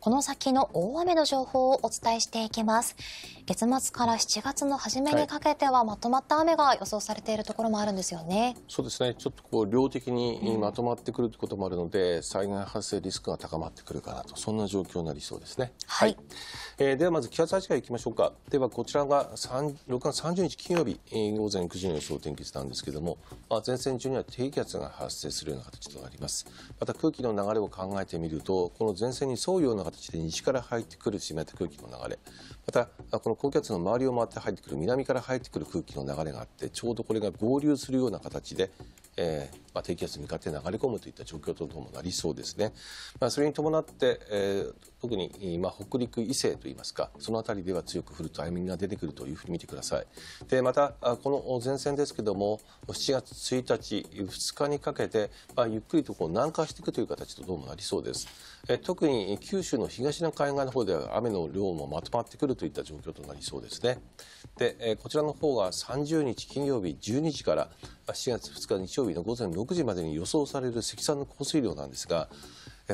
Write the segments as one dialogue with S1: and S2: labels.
S1: この先の大雨の情報をお伝えしていきます。月末から7月の初めにかけてはまとまった雨が予想されているところもあるんですよね。はい、
S2: そうですね。ちょっとこう量的にまとまってくるということもあるので、災害発生リスクが高まってくるかなとそんな状況になりそうですね。はい。はい、えー、ではまず気圧配置からいきましょうか。ではこちらが三、6月三十日金曜日、えー、午前九時の予想天気図なんですけれども、まあ前線中には低気圧が発生するような形となります。また空気の流れを考えてみると、この前線に沿うような形で西から入ってくる湿った空気の流れまたこの高気圧の周りを回って入ってくる南から入ってくる空気の流れがあってちょうどこれが合流するような形でえー、まあ、低気圧に向かって流れ込むといった状況ともなりそうですね。まあ、それに伴って、えー、特に、ま北陸以西といいますか、その辺りでは強く降るタイミングが出てくるというふうに見てください。で、また、この前線ですけども、7月1日、2日にかけて、まゆっくりとこう南下していくという形とどうもなりそうです。えー、特に九州の東の海岸の方では雨の量もまとまってくるといった状況となりそうですね。で、えこちらの方が30日金曜日12時から、4月2日日曜日の午前6時までに予想される積算の降水量なんですが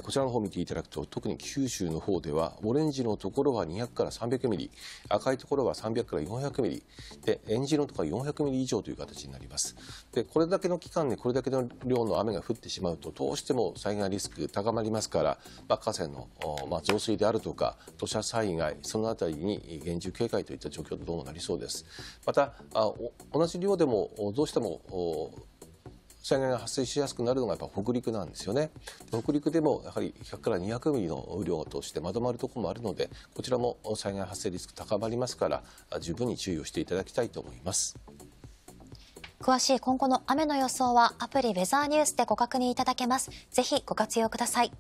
S2: こちらの方を見ていただくと、特に九州の方では、オレンジのところは200から300ミリ、赤いところは300から400ミリ、で、エンジンのとこか400ミリ以上という形になります。で、これだけの期間でこれだけの量の雨が降ってしまうと、どうしても災害リスク高まりますから、まあ、河川の、まあ、増水であるとか、土砂災害、そのあたりに厳重警戒といった状況とどうもなりそうです。また、あ同じ量でも、どうしても、災害が発生しやすくなるのがやっぱ北陸なんですよね。北陸でもやはり100から200ミリの雨量としてまとまるところもあるので、こちらも災害発生リスク高まりますから、十分に注意をしていただきたいと思います。
S1: 詳しい今後の雨の予想はアプリウェザーニュースでご確認いただけます。ぜひご活用ください。